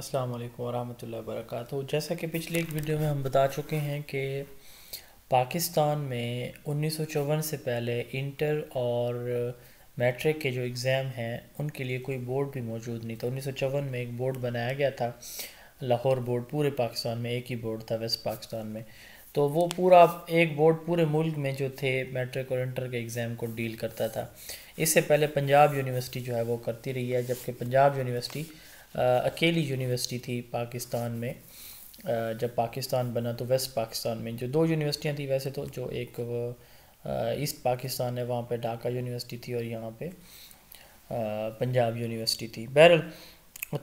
अस्सलाम वालेकुम वरहमतुल्लाहि वबरकatuह जैसा कि पिछले एक वीडियो में हम बता चुके हैं कि पाकिस्तान में उन्नीस से पहले इंटर और मैट्रिक के जो एग्ज़ाम हैं उनके लिए कोई बोर्ड भी मौजूद नहीं था उन्नीस में एक बोर्ड बनाया गया था लाहौर बोर्ड पूरे पाकिस्तान में एक ही बोर्ड था वेस्ट पाकिस्तान में तो वो पूरा एक बोर्ड पूरे मुल्क में जो थे मैट्रिक और इंटर के एग्ज़ाम को डील करता था इससे पहले पंजाब यूनिवर्सिटी जो है वो करती रही है जबकि पंजाब यूनिवर्सिटी अकेली यूनिवर्सिटी थी पाकिस्तान में जब पाकिस्तान बना तो वेस्ट पाकिस्तान में जो दो यूनिवर्सिटियाँ थी वैसे तो जो एक ईस्ट पाकिस्तान है वहाँ पे ढाका यूनिवर्सिटी थी और यहाँ पे पंजाब यूनिवर्सिटी थी बहरल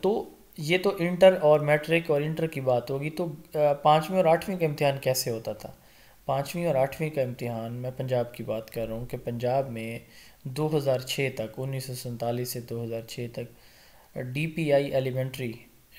तो ये तो इंटर और मैट्रिक और इंटर की बात होगी तो पाँचवीं और आठवीं का इम्तहान कैसे होता था पाँचवीं और आठवीं का इम्तहान मैं पंजाब की बात कर रहा हूँ कि पंजाब में 2006 तक उन्नीस से 2006 तक D P I elementary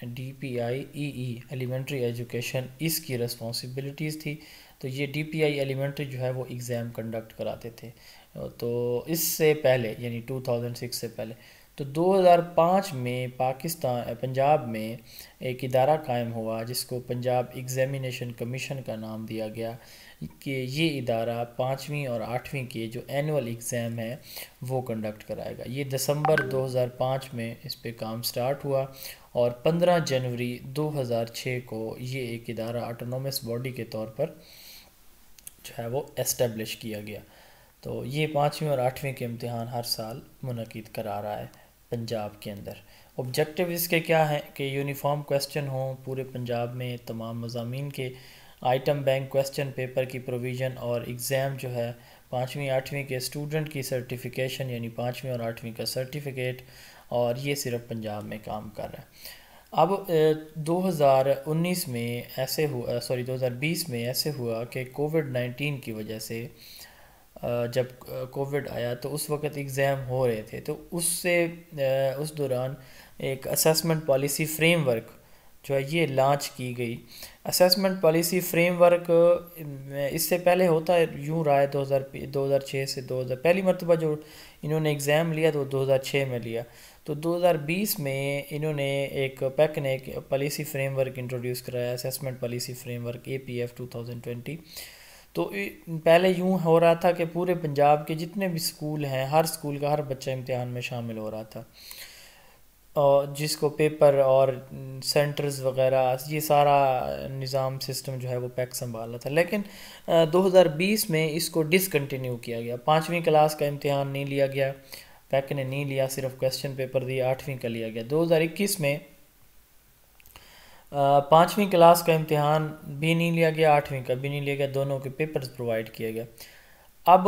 D P I E E elementary education इसकी रिस्पॉन्सिबिलिटीज़ थी तो ये डी पी आई एलिमेंट्री जो है वो एग्ज़ाम कंडक्ट कराते थे तो इससे पहले यानी 2006 से पहले तो 2005 में पाकिस्तान पंजाब में एक इदारा कायम हुआ जिसको पंजाब एग्ज़ामिनेशन कमीशन का नाम दिया गया कि ये इदारा पाँचवीं और आठवीं के जो एनुअल एग्ज़ाम है वो कंडक्ट कराएगा ये दिसंबर 2005 में इस पे काम स्टार्ट हुआ और 15 जनवरी 2006 को ये एक इदारा ऑटोनोमस बॉडी के तौर पर जो है वो एस्टेब्लिश किया गया तो ये पाँचवीं और आठवीं के इम्तहान हर साल मनद करा रहा है पंजाब के अंदर ऑब्जेक्टिव इसके क्या हैं कि यूनिफॉर्म क्वेश्चन हों पूरे पंजाब में तमाम मजामी के आइटम बैंक क्वेश्चन पेपर की प्रोविज़न और एग्ज़ाम जो है पाँचवीं आठवीं के स्टूडेंट की सर्टिफिकेशन यानी पाँचवीं और आठवीं का सर्टिफिकेट और ये सिर्फ पंजाब में काम कर रहा है अब 2019 में ऐसे हुआ सॉरी 2020 में ऐसे हुआ कि कोविड 19 की वजह से जब कोविड आया तो उस वक्त एग्ज़ाम हो रहे थे तो उससे उस दौरान एक असेसमेंट पॉलिसी फ्रेमवर्क जो है ये लॉन्च की गई असेसमेंट पॉलिसी फ्रेमवर्क इससे पहले होता है यूँ रहा है दो हज़ार दो हज़ार छः से दो हज़ार पहली मरतबा जो इन्होंने एग्ज़ाम लिया तो दो हज़ार छः में लिया तो 2020 में इन्होंने एक पैक ने एक पॉलिसी फ्रेमवर्क इंट्रोड्यूस कराया assessment policy framework A P F two thousand twenty तो पहले यूँ हो रहा था कि पूरे पंजाब के जितने भी स्कूल हैं हर स्कूल का हर बच्चा इम्तहान में शामिल हो रहा था और जिसको पेपर और सेंटर्स वगैरह ये सारा निज़ाम सिस्टम जो है वो पैक संभाल रहा था लेकिन 2020 में इसको डिसकंटिन्यू किया गया पाँचवीं क्लास का इम्तहान नहीं लिया गया पैक ने नहीं लिया सिर्फ क्वेश्चन पेपर दिया आठवीं का लिया गया 2021 में पाँचवीं क्लास का इम्तहान भी नहीं लिया गया आठवीं का भी नहीं लिया गया दोनों के पेपर्स प्रोवाइड किए गए अब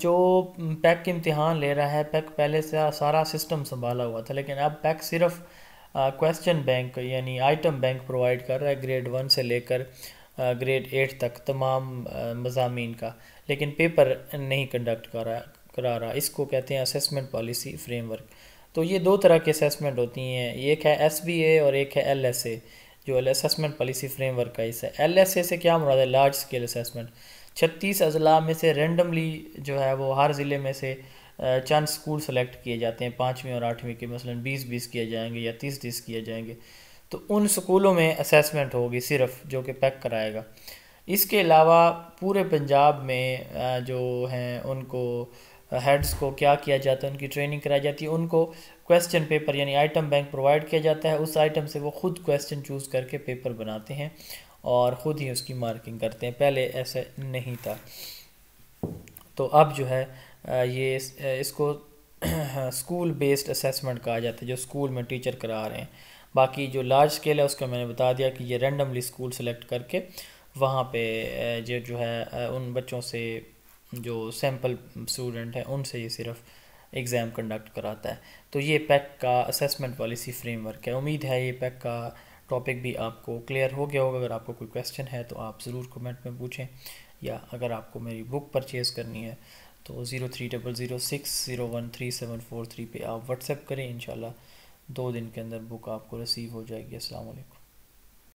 जो पैक इम्तहान ले रहा है पैक पहले से सारा सिस्टम संभाला हुआ था लेकिन अब पैक सिर्फ क्वेश्चन बैंक यानी आइटम बैंक प्रोवाइड कर रहा है ग्रेड वन से लेकर ग्रेड एट तक तमाम मजामी का लेकिन पेपर नहीं कंडक्ट करा करा रहा इसको कहते हैं असेसमेंट पॉलिसी फ्रेमवर्क तो ये दो तरह के असेसमेंट होती हैं एक है एस बी ए और एक है एल एस ए जो एल असेसमेंट पॉलिसी फ्रेमवर्क का हिस्सा है एल एस ए से क्या मुराद है लार्ज स्केल असेसमेंट छत्तीस अजला में से रेंडमली जो है वो हर ज़िले में से चंद स्कूल सेलेक्ट किए जाते हैं पाँचवीं और आठवीं के मसलन बीस बीस किए जाएंगे या तीस तीस किए जाएंगे तो उन स्कूलों में असेसमेंट होगी सिर्फ जो कि पैक कराएगा इसके अलावा पूरे पंजाब में जो हैं उनको हेड्स को क्या किया जाता है उनकी ट्रेनिंग कराई जाती है उनको क्वेश्चन पेपर यानी आइटम बैंक प्रोवाइड किया जाता है उस आइटम से वो खुद क्वेश्चन चूज़ करके पेपर बनाते हैं और ख़ुद ही उसकी मार्किंग करते हैं पहले ऐसा नहीं था तो अब जो है ये इसको स्कूल बेस्ड असेसमेंट कहा जाता है जो स्कूल में टीचर करा रहे हैं बाकी जो लार्ज स्केल है उसका मैंने बता दिया कि ये रेंडमली स्कूल सेलेक्ट करके वहाँ पे जो जो है उन बच्चों से जो सैम्पल स्टूडेंट हैं उनसे ये सिर्फ एग्ज़ाम कंडक्ट कराता है तो ये पैक का असेसमेंट पॉलिसी फ्रेमवर्क है उम्मीद है ये पैक का टॉपिक भी आपको क्लियर हो गया होगा अगर आपको कोई क्वेश्चन है तो आप ज़रूर कमेंट में पूछें या अगर आपको मेरी बुक परचेज़ करनी है तो zero three double zero six zero one three seven four three पर आप व्हाट्सएप करें इन दो दिन के अंदर बुक आपको रिसीव हो जाएगी असलम